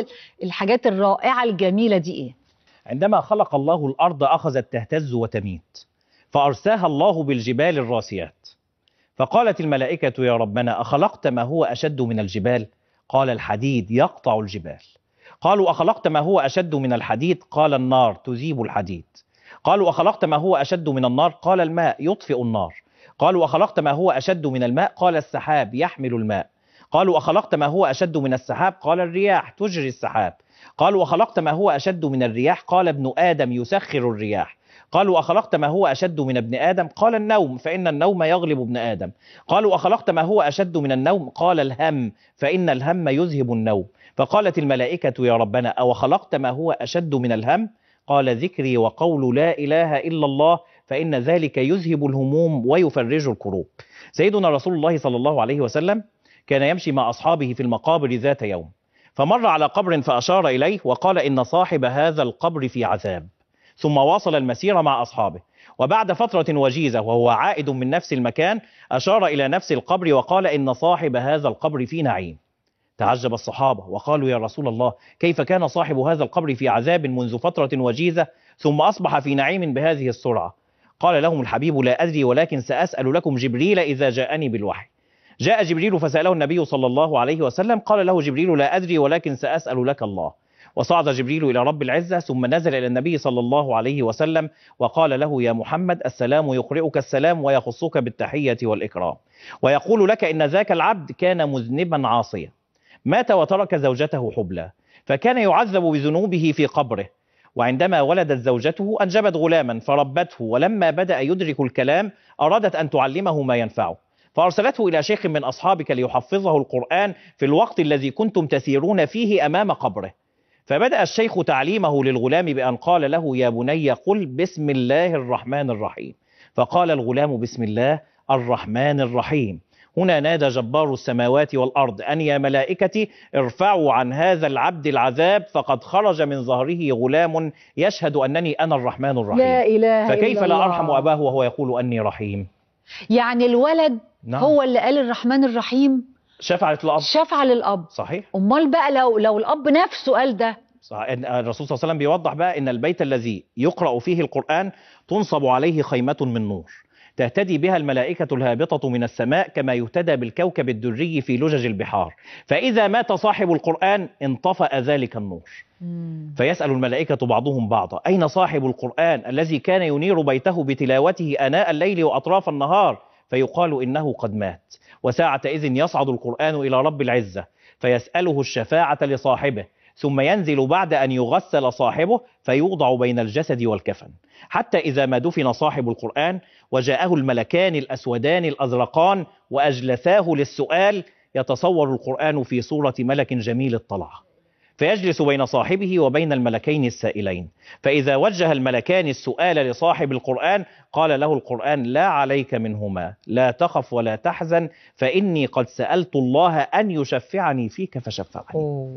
اصل الحاجات الرائعه الجميله دي ايه عندما خلق الله الارض اخذت تهتز وتميت فارساها الله بالجبال الراسيات فقالت الملائكه يا ربنا اخلقت ما هو اشد من الجبال قال الحديد يقطع الجبال قالوا اخلقت ما هو اشد من الحديد قال النار تذيب الحديد قالوا أخلقت ما هو أشد من النار قال الماء يطفئ النار قالوا أخلقت ما هو أشد من الماء قال السحاب يحمل الماء قالوا أخلقت ما هو أشد من السحاب قال الرياح تجري السحاب قالوا أخلقت ما هو أشد من الرياح قال ابن آدم يسخر الرياح قالوا أخلقت ما هو أشد من ابن آدم قال النوم فإن النوم يغلب ابن آدم قالوا أخلقت ما هو أشد من النوم قال الهم فإن الهم يذهب النوم فقالت الملائكة يا ربنا أو خلقت ما هو أشد من الهم قال ذكري وقول لا إله إلا الله فإن ذلك يذهب الهموم ويفرج الكروب سيدنا رسول الله صلى الله عليه وسلم كان يمشي مع أصحابه في المقابر ذات يوم فمر على قبر فأشار إليه وقال إن صاحب هذا القبر في عذاب ثم واصل المسير مع أصحابه وبعد فترة وجيزة وهو عائد من نفس المكان أشار إلى نفس القبر وقال إن صاحب هذا القبر في نعيم تعجب الصحابة وقالوا يا رسول الله كيف كان صاحب هذا القبر في عذاب منذ فترة وجيزة ثم أصبح في نعيم بهذه السرعة قال لهم الحبيب لا أدري ولكن سأسأل لكم جبريل إذا جاءني بالوحي جاء جبريل فسأله النبي صلى الله عليه وسلم قال له جبريل لا أدري ولكن سأسأل لك الله وصعد جبريل إلى رب العزة ثم نزل إلى النبي صلى الله عليه وسلم وقال له يا محمد السلام يقرئك السلام ويخصك بالتحية والإكرام ويقول لك إن ذاك العبد كان مذنبا عاصيا مات وترك زوجته حبلى فكان يعذب بذنوبه في قبره وعندما ولدت زوجته أنجبت غلاما فربته ولما بدأ يدرك الكلام أرادت أن تعلمه ما ينفعه فأرسلته إلى شيخ من أصحابك ليحفظه القرآن في الوقت الذي كنتم تسيرون فيه أمام قبره فبدأ الشيخ تعليمه للغلام بأن قال له يا بني قل بسم الله الرحمن الرحيم فقال الغلام بسم الله الرحمن الرحيم هنا نادى جبار السماوات والارض ان يا ملائكتي ارفعوا عن هذا العبد العذاب فقد خرج من ظهره غلام يشهد انني انا الرحمن الرحيم لا اله فكيف إلا لا ارحم اباه وهو يقول اني رحيم يعني الولد نعم. هو اللي قال الرحمن الرحيم شفع للأب شفع للأب صحيح أمال بقى لو لو الأب نفسه قال ده صح. الرسول صلى الله عليه وسلم بيوضح بقى إن البيت الذي يقرأ فيه القرآن تنصب عليه خيمة من نور تهتدي بها الملائكة الهابطة من السماء كما يهتدى بالكوكب الدري في لجج البحار فإذا مات صاحب القرآن انطفأ ذلك النور فيسأل الملائكة بعضهم بعضا أين صاحب القرآن الذي كان ينير بيته بتلاوته آناء الليل وأطراف النهار فيقال إنه قد مات وساعة إذن يصعد القرآن إلى رب العزة فيسأله الشفاعة لصاحبه ثم ينزل بعد أن يغسل صاحبه فيوضع بين الجسد والكفن حتى إذا ما دفن صاحب القرآن وجاءه الملكان الأسودان الأزرقان وأجلساه للسؤال يتصور القرآن في صورة ملك جميل الطلعة فيجلس بين صاحبه وبين الملكين السائلين فإذا وجه الملكان السؤال لصاحب القرآن قال له القرآن لا عليك منهما لا تخف ولا تحزن فإني قد سألت الله أن يشفعني فيك فشفعني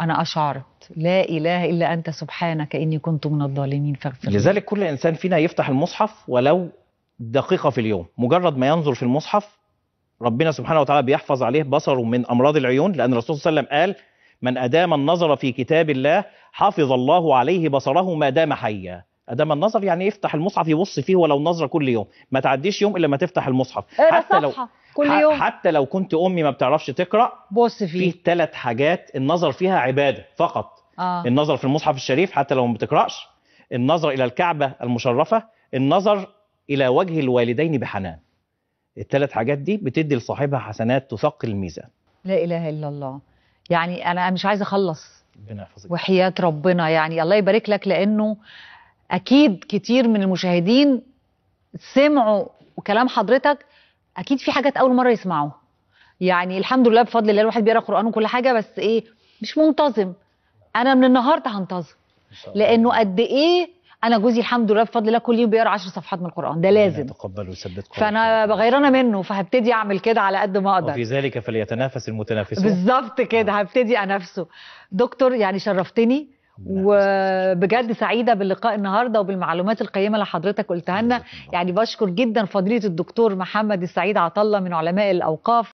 أنا أشعرت لا إله إلا أنت سبحانك إني كنت من الظالمين فاغفر لذلك كل إنسان فينا يفتح المصحف ولو دقيقة في اليوم مجرد ما ينظر في المصحف ربنا سبحانه وتعالى بيحفظ عليه بصره من أمراض العيون لأن الرسول صلى الله عليه وسلم قال من أدام النظر في كتاب الله حفظ الله عليه بصره ما دام حيا ادام النظر يعني افتح المصحف يبص فيه ولو نظره كل يوم ما تعديش يوم الا ما تفتح المصحف إيه، حتى لو كل يوم حتى لو كنت امي ما بتعرفش تقرا بص فيه في ثلاث حاجات النظر فيها عباده فقط آه. النظر في المصحف الشريف حتى لو ما بتقراش النظر الى الكعبه المشرفه النظر الى وجه الوالدين بحنان الثلاث حاجات دي بتدي لصاحبها حسنات تثقل الميزان لا اله الا الله يعني انا مش عايزه اخلص ربنا يحفظك وحياه ربنا يعني الله يبارك لك لانه اكيد كتير من المشاهدين سمعوا كلام حضرتك اكيد في حاجات اول مره يسمعوها يعني الحمد لله بفضل الله الواحد بيقرا قران وكل حاجه بس ايه مش منتظم انا من النهارده هنتظم لانه قد ايه انا جوزي الحمد لله بفضل الله كل يوم بيقرا 10 صفحات من القران ده لازم يتقبل ويثبت فانا غيرانه منه فهبتدي اعمل كده على قد ما اقدر وفي ذلك فليتنافس المتنافسون بالظبط كده هبتدي انافسه دكتور يعني شرفتني وبجد سعيده باللقاء النهارده وبالمعلومات القيمه اللي حضرتك قلتها لنا يعني بشكر جدا فضيله الدكتور محمد السعيد عطله من علماء الاوقاف